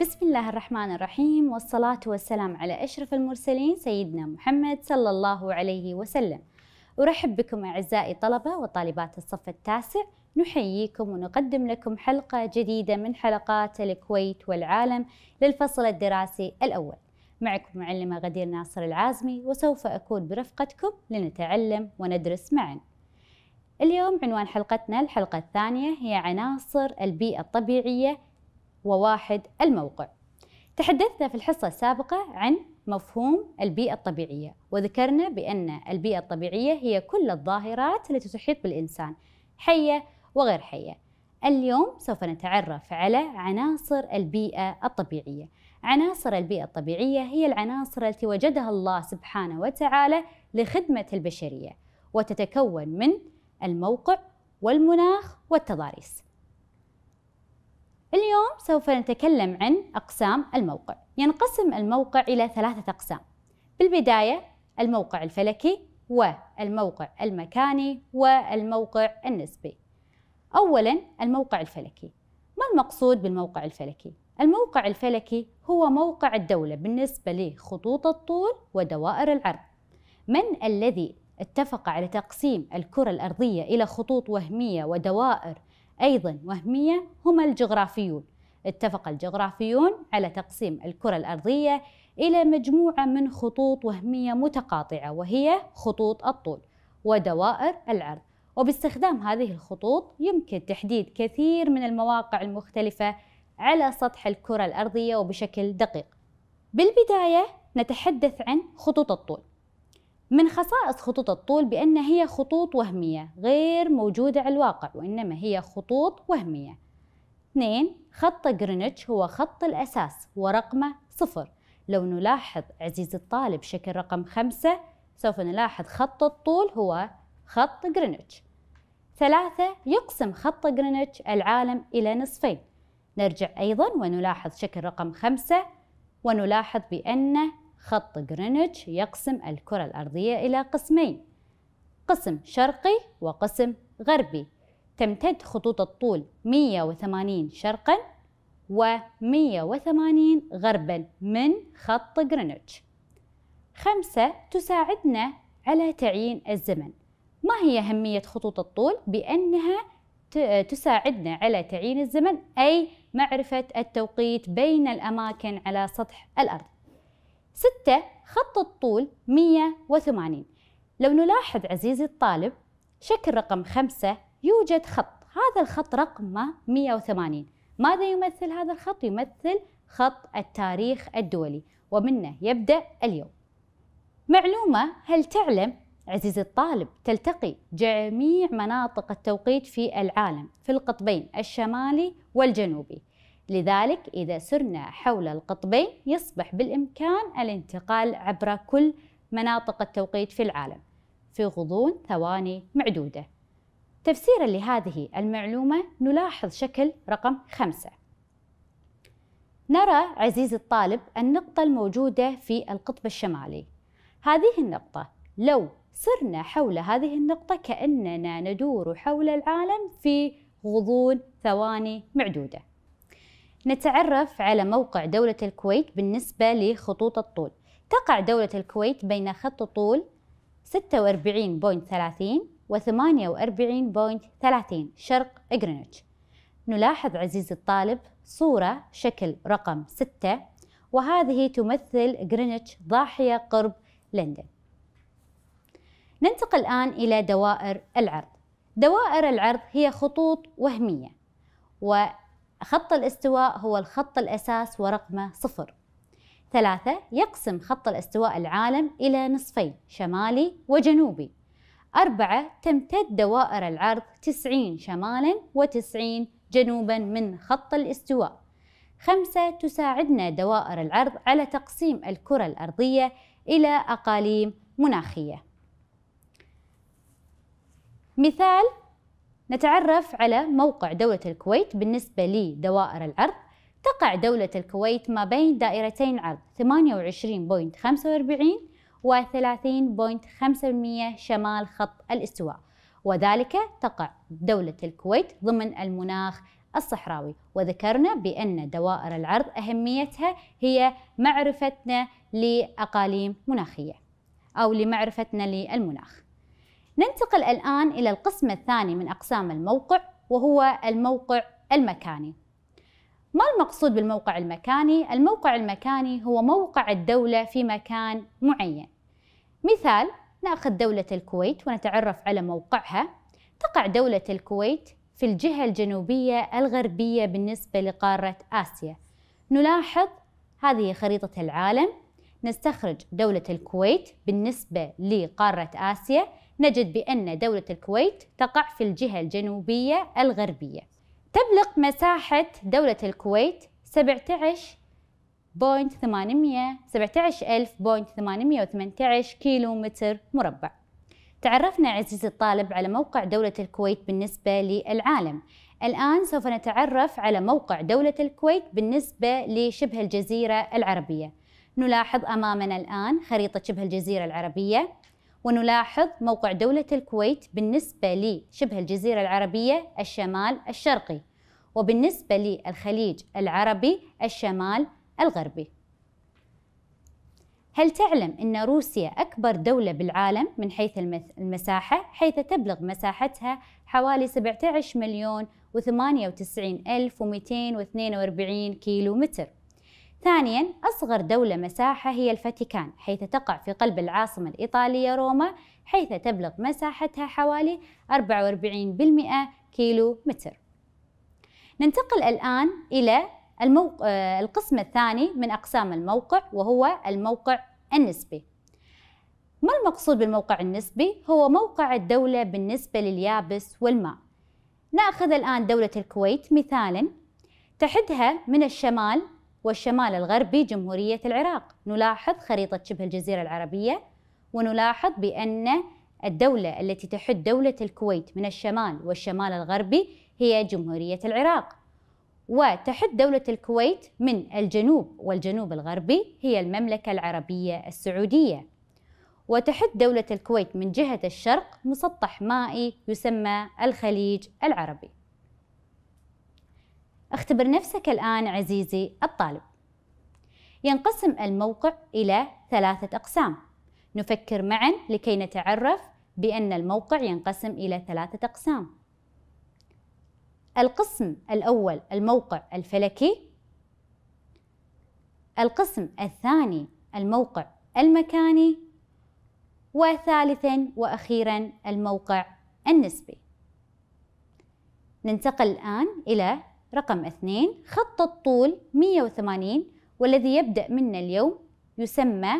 بسم الله الرحمن الرحيم والصلاة والسلام على أشرف المرسلين سيدنا محمد صلى الله عليه وسلم أرحب بكم أعزائي طلبة وطالبات الصف التاسع نحييكم ونقدم لكم حلقة جديدة من حلقات الكويت والعالم للفصل الدراسي الأول معكم معلمة غدير ناصر العازمي وسوف أكون برفقتكم لنتعلم وندرس معاً اليوم عنوان حلقتنا الحلقة الثانية هي عناصر البيئة الطبيعية وواحد الموقع تحدثنا في الحصة السابقة عن مفهوم البيئة الطبيعية وذكرنا بأن البيئة الطبيعية هي كل الظاهرات التي تحيط بالإنسان حية وغير حية اليوم سوف نتعرف على عناصر البيئة الطبيعية عناصر البيئة الطبيعية هي العناصر التي وجدها الله سبحانه وتعالى لخدمة البشرية وتتكون من الموقع والمناخ والتضاريس اليوم سوف نتكلم عن أقسام الموقع ينقسم الموقع إلى ثلاثة أقسام بالبداية الموقع الفلكي والموقع المكاني والموقع النسبي أولا الموقع الفلكي ما المقصود بالموقع الفلكي؟ الموقع الفلكي هو موقع الدولة بالنسبة لخطوط الطول ودوائر العرض من الذي اتفق على تقسيم الكرة الأرضية إلى خطوط وهمية ودوائر أيضا وهمية هما الجغرافيون اتفق الجغرافيون على تقسيم الكرة الأرضية إلى مجموعة من خطوط وهمية متقاطعة وهي خطوط الطول ودوائر العرض وباستخدام هذه الخطوط يمكن تحديد كثير من المواقع المختلفة على سطح الكرة الأرضية وبشكل دقيق بالبداية نتحدث عن خطوط الطول من خصائص خطوط الطول بأن هي خطوط وهمية غير موجودة على الواقع وإنما هي خطوط وهمية 2 خط جرينتش هو خط الأساس ورقمه صفر لو نلاحظ عزيزي الطالب شكل رقم خمسة سوف نلاحظ خط الطول هو خط جرينتش ثلاثة يقسم خط جرينتش العالم إلى نصفين نرجع أيضا ونلاحظ شكل رقم خمسة ونلاحظ بأن خط جرينتش يقسم الكرة الأرضية إلى قسمين قسم شرقي وقسم غربي تمتد خطوط الطول 180 شرقا و 180 غربا من خط جرينتش خمسة تساعدنا على تعيين الزمن ما هي أهمية خطوط الطول؟ بأنها تساعدنا على تعيين الزمن أي معرفة التوقيت بين الأماكن على سطح الأرض ستة خط الطول 180 لو نلاحظ عزيزي الطالب شكل رقم خمسة يوجد خط هذا الخط رقمه 180 ماذا يمثل هذا الخط؟ يمثل خط التاريخ الدولي ومنه يبدأ اليوم معلومة هل تعلم عزيزي الطالب تلتقي جميع مناطق التوقيت في العالم في القطبين الشمالي والجنوبي لذلك إذا سرنا حول القطبين يصبح بالإمكان الانتقال عبر كل مناطق التوقيت في العالم في غضون ثواني معدودة تفسيرا لهذه المعلومة نلاحظ شكل رقم خمسة نرى عزيزي الطالب النقطة الموجودة في القطب الشمالي هذه النقطة لو صرنا حول هذه النقطة كأننا ندور حول العالم في غضون ثواني معدودة نتعرف على موقع دولة الكويت بالنسبة لخطوط الطول تقع دولة الكويت بين خط طول 46.30 و 48.30 شرق إغرينتش نلاحظ عزيزي الطالب صورة شكل رقم 6 وهذه تمثل غرينتش ضاحية قرب لندن ننتقل الآن إلى دوائر العرض دوائر العرض هي خطوط وهمية خط الاستواء هو الخط الأساس ورقمه صفر ثلاثة يقسم خط الاستواء العالم إلى نصفين شمالي وجنوبي أربعة تمتد دوائر العرض 90 شمالا و90 جنوبا من خط الاستواء خمسة تساعدنا دوائر العرض على تقسيم الكرة الأرضية إلى أقاليم مناخية مثال نتعرف على موقع دولة الكويت بالنسبة لدوائر العرض تقع دولة الكويت ما بين دائرتين عرض 28.45 و 30.5% شمال خط الاستواء وذلك تقع دولة الكويت ضمن المناخ الصحراوي وذكرنا بأن دوائر العرض أهميتها هي معرفتنا لأقاليم مناخية أو لمعرفتنا للمناخ ننتقل الآن إلى القسم الثاني من أقسام الموقع وهو الموقع المكاني ما المقصود بالموقع المكاني؟ الموقع المكاني هو موقع الدولة في مكان معين مثال ناخذ دولة الكويت ونتعرف على موقعها تقع دولة الكويت في الجهة الجنوبية الغربية بالنسبة لقارة آسيا نلاحظ هذه خريطة العالم نستخرج دولة الكويت بالنسبة لقارة آسيا نجد بأن دولة الكويت تقع في الجهة الجنوبية الغربية تبلغ مساحة دولة الكويت 17818 كيلو متر مربع تعرفنا عزيزي الطالب على موقع دولة الكويت بالنسبة للعالم الآن سوف نتعرف على موقع دولة الكويت بالنسبة لشبه الجزيرة العربية نلاحظ أمامنا الآن خريطة شبه الجزيرة العربية ونلاحظ موقع دولة الكويت بالنسبة لشبه الجزيرة العربية الشمال الشرقي وبالنسبة للخليج العربي الشمال الغربي هل تعلم أن روسيا أكبر دولة بالعالم من حيث المساحة حيث تبلغ مساحتها حوالي 17 مليون و 98 ألف و 242 كيلو متر؟ ثانيا أصغر دولة مساحة هي الفاتيكان حيث تقع في قلب العاصمة الإيطالية روما حيث تبلغ مساحتها حوالي 44% كيلو متر ننتقل الآن إلى الموق... آه، القسم الثاني من أقسام الموقع وهو الموقع النسبي ما المقصود بالموقع النسبي؟ هو موقع الدولة بالنسبة لليابس والماء نأخذ الآن دولة الكويت مثالا تحدها من الشمال والشمال الغربي جمهورية العراق نلاحظ خريطة شبه الجزيرة العربية ونلاحظ بأن الدولة التي تحد دولة الكويت من الشمال والشمال الغربي هي جمهورية العراق وتحد دولة الكويت من الجنوب والجنوب الغربي هي المملكة العربية السعودية وتحد دولة الكويت من جهة الشرق مسطح مائي يسمى الخليج العربي اختبر نفسك الآن عزيزي الطالب ينقسم الموقع إلى ثلاثة أقسام نفكر معا لكي نتعرف بأن الموقع ينقسم إلى ثلاثة أقسام القسم الأول الموقع الفلكي القسم الثاني الموقع المكاني وثالثا وأخيرا الموقع النسبي ننتقل الآن إلى رقم اثنين خط الطول 180 والذي يبدأ منا اليوم يسمى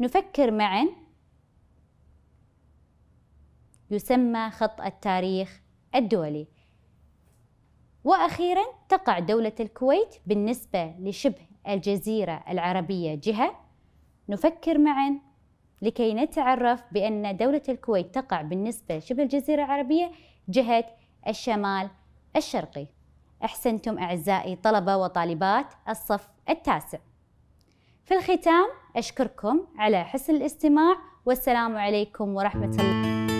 نفكر معا يسمى خط التاريخ الدولي وأخيرا تقع دولة الكويت بالنسبة لشبه الجزيرة العربية جهة نفكر معا لكي نتعرف بأن دولة الكويت تقع بالنسبة لشبه الجزيرة العربية جهة الشمال الشرقي أحسنتم أعزائي طلبة وطالبات الصف التاسع في الختام أشكركم على حسن الاستماع والسلام عليكم ورحمة الله